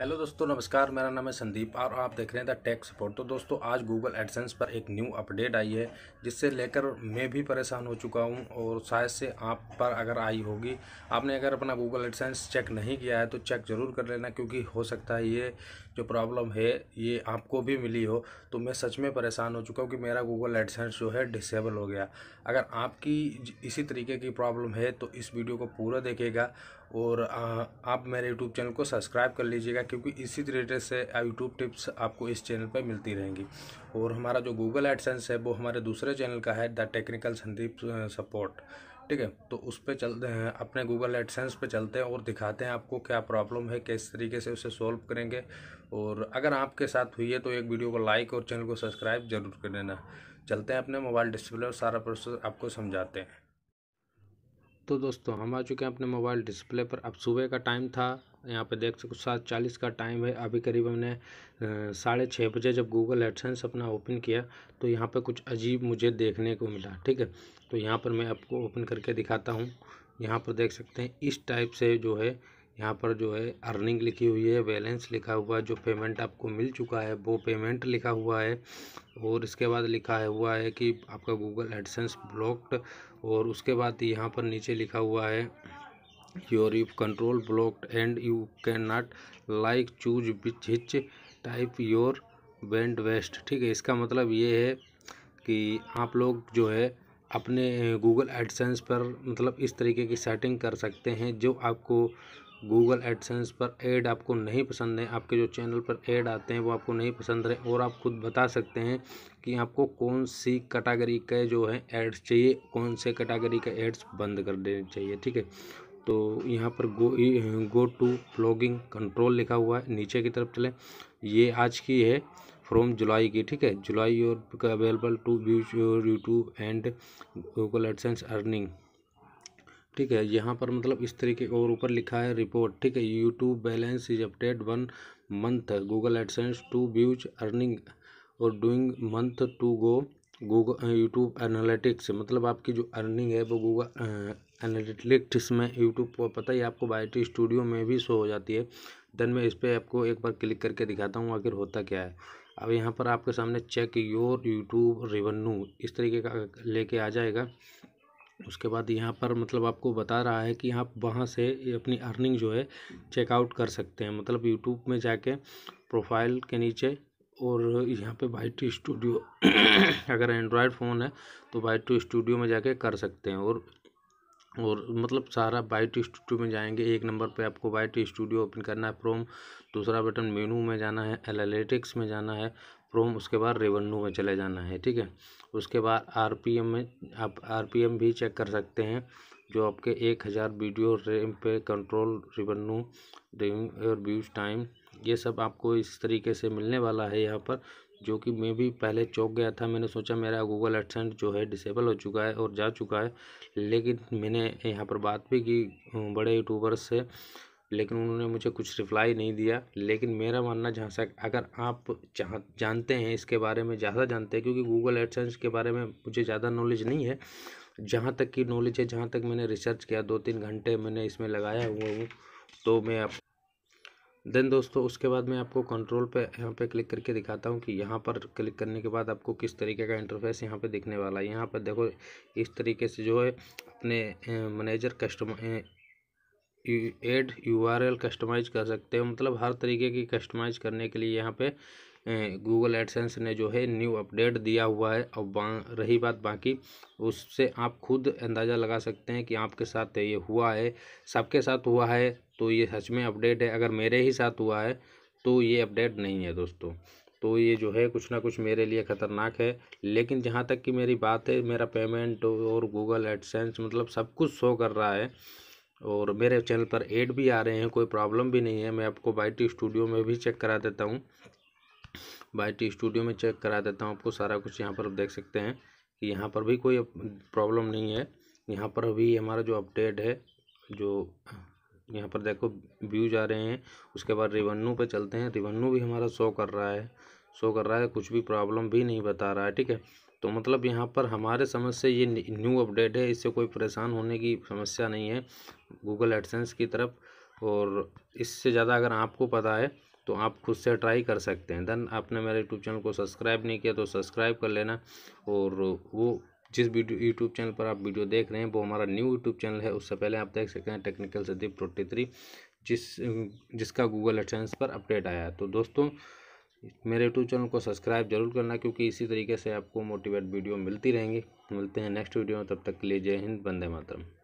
hello दोस्तों नमस्कार मेरा नाम है संदीप और आप देख रहे हैं द टेक सपोर्ट तो दोस्तों आज गूगल एडसेंस पर एक न्यू अपडेट आई है जिससे लेकर मैं भी परेशान हो चुका हूं और शायद से आप पर अगर आई होगी आपने अगर अपना गूगल एडसेंस चेक नहीं किया है तो चेक ज़रूर कर लेना क्योंकि हो सकता है ये जो प्रॉब्लम है ये आपको भी मिली हो तो मैं सच में परेशान हो चुका हूँ कि मेरा गूगल एडसेंस जो है डिसेबल हो गया अगर आपकी इसी तरीके की प्रॉब्लम है तो इस वीडियो को पूरा देखेगा और आप मेरे यूट्यूब चैनल को सब्सक्राइब कर लीजिएगा क्योंकि इसी तरीके से यूट्यूब टिप्स आपको इस चैनल पर मिलती रहेंगी और हमारा जो गूगल एडसेंस है वो हमारे दूसरे चैनल का है द टेक्निकल संदीप सपोर्ट ठीक है तो उस पर चलते हैं अपने गूगल एडसेंस पे चलते हैं और दिखाते हैं आपको क्या प्रॉब्लम है किस तरीके से उसे सॉल्व करेंगे और अगर आपके साथ हुई है तो एक वीडियो को लाइक और चैनल को सब्सक्राइब जरूर कर देना चलते हैं अपने मोबाइल डिस्प्ले और सारा प्रोसेस आपको समझाते हैं तो दोस्तों हम आ चुके हैं अपने मोबाइल डिस्प्ले पर अब सुबह का टाइम था यहाँ पे देख सको सात चालीस का टाइम है अभी करीब हमने साढ़े छः बजे जब गूगल एडसेंस अपना ओपन किया तो यहाँ पे कुछ अजीब मुझे देखने को मिला ठीक है तो यहाँ पर मैं आपको ओपन करके दिखाता हूँ यहाँ पर देख सकते हैं इस टाइप से जो है यहाँ पर जो है अर्निंग लिखी हुई है बैलेंस लिखा हुआ है जो पेमेंट आपको मिल चुका है वो पेमेंट लिखा हुआ है और इसके बाद लिखा है हुआ है कि आपका गूगल एडसेंस ब्लॉक्ड और उसके बाद यहाँ पर नीचे लिखा हुआ है your you control blocked and you can not like choose which hitch type your bandwidth ठीक है इसका मतलब ये है कि आप लोग जो है अपने गूगल एडसेंस पर मतलब इस तरीके की सेटिंग कर सकते हैं जो आपको गूगल एडसेंस पर एड आपको नहीं पसंद है आपके जो चैनल पर ऐड आते हैं वो आपको नहीं पसंद रहे और आप खुद बता सकते हैं कि आपको कौन सी कैटागरी के जो है एड्स चाहिए कौन से कैटागरी के एड्स बंद कर देने चाहिए ठीक है तो यहाँ पर go go to blogging control लिखा हुआ है नीचे की तरफ चलें ये आज की है फ्रॉम जुलाई की ठीक है July your available to views your YouTube and Google AdSense earning ठीक है यहाँ पर मतलब इस तरीके और ऊपर लिखा है रिपोर्ट ठीक है YouTube balance is update one month Google AdSense to views earning और doing month to go Google YouTube analytics मतलब आपकी जो अर्निंग है वो गूगल एनालिटिक्स uh, में यूट्यूब पता ही आपको बायोटी स्टूडियो में भी शो हो जाती है देन मैं इस पर आपको एक बार क्लिक करके दिखाता हूँ आखिर होता क्या है अब यहाँ पर आपके सामने चेक योर यूट्यूब रिवन्यू इस तरीके का लेके आ जाएगा उसके बाद यहाँ पर मतलब आपको बता रहा है कि आप वहाँ से अपनी अर्निंग जो है चेकआउट कर सकते हैं मतलब यूट्यूब में जाके प्रोफाइल के नीचे और यहाँ पे टू स्टूडियो अगर एंड्रॉयड फ़ोन है तो वाइट टू स्टूडियो में जाके कर सकते हैं और और मतलब सारा बाइट स्टूडियो में जाएंगे एक नंबर पे आपको बाइट स्टूडियो ओपन करना है प्रोम दूसरा बटन मेनू में जाना है एनालिटिक्स में जाना है प्रोम उसके बाद रेवन्यू में चले जाना है ठीक है उसके बाद आरपीएम में आप आरपीएम भी चेक कर सकते हैं जो आपके एक हज़ार वीडियो रेम पे कंट्रोल रिवन्यू और व्यूज टाइम ये सब आपको इस तरीके से मिलने वाला है यहाँ पर जो कि मैं भी पहले चौंक गया था मैंने सोचा मेरा गूगल एडसेंट जो है डिसेबल हो चुका है और जा चुका है लेकिन मैंने यहाँ पर बात भी की बड़े यूट्यूबर से लेकिन उन्होंने मुझे कुछ रिप्लाई नहीं दिया लेकिन मेरा मानना जहाँ से अगर आप जानते हैं इसके बारे में ज़्यादा जानते हैं क्योंकि गूगल एडसेंस के बारे में मुझे ज़्यादा नॉलेज नहीं है जहाँ तक की नॉलेज है जहाँ तक मैंने रिसर्च किया दो तीन घंटे मैंने इसमें लगाया हुआ हूँ तो मैं आप देन दोस्तों उसके बाद मैं आपको कंट्रोल पे यहाँ पे क्लिक करके दिखाता हूँ कि यहाँ पर क्लिक करने के बाद आपको किस तरीके का इंटरफेस यहाँ पे दिखने वाला है यहाँ पर देखो इस तरीके से जो है अपने manager customer ad U R L customize कर सकते हो मतलब हर तरीके की कस्टमाइज करने के लिए यहाँ पे गूगल एडसेंस ने जो है न्यू अपडेट दिया हुआ है और बा रही बात बाकी उससे आप खुद अंदाज़ा लगा सकते हैं कि आपके साथ ये हुआ है सबके साथ हुआ है तो ये सच में अपडेट है अगर मेरे ही साथ हुआ है तो ये अपडेट नहीं है दोस्तों तो ये जो है कुछ ना कुछ मेरे लिए ख़तरनाक है लेकिन जहाँ तक कि मेरी बात है मेरा पेमेंट और गूगल एडसेंस मतलब सब कुछ शो कर रहा है और मेरे चैनल पर एड भी आ रहे हैं कोई प्रॉब्लम भी नहीं है मैं आपको बाई स्टूडियो में भी चेक करा देता हूँ बाई स्टूडियो में चेक करा देता हूँ आपको सारा कुछ यहाँ पर देख सकते हैं कि यहाँ पर भी कोई प्रॉब्लम नहीं है यहाँ पर भी हमारा जो अपडेट है जो यहाँ पर देखो व्यूज आ रहे हैं उसके बाद रिवन्यू पे चलते हैं रिवन्नू भी हमारा शो कर रहा है शो कर रहा है कुछ भी प्रॉब्लम भी नहीं बता रहा है ठीक है तो मतलब यहाँ पर हमारे समझ से ये न्यू अपडेट है इससे कोई परेशान होने की समस्या नहीं है गूगल एडसेंस की तरफ और इससे ज़्यादा अगर आपको पता है तो आप खुद से ट्राई कर सकते हैं देन आपने मेरे यूट्यूब चैनल को सब्सक्राइब नहीं किया तो सब्सक्राइब कर लेना और वो जिस वीडियो यूट्यूब चैनल पर आप वीडियो देख रहे हैं वो हमारा न्यू यूट्यूब चैनल है उससे पहले आप देख सकते हैं टेक्निकल सदीप ट्रोटी थ्री जिस जिसका गूगल एडसेंस पर अपडेट आया तो दोस्तों मेरे यूट्यूब चैनल को सब्सक्राइब जरूर करना क्योंकि इसी तरीके से आपको मोटिवेट वीडियो मिलती रहेंगी मिलते हैं नेक्स्ट वीडियो में तब तक के लिए जय हिंद बंदे मातरम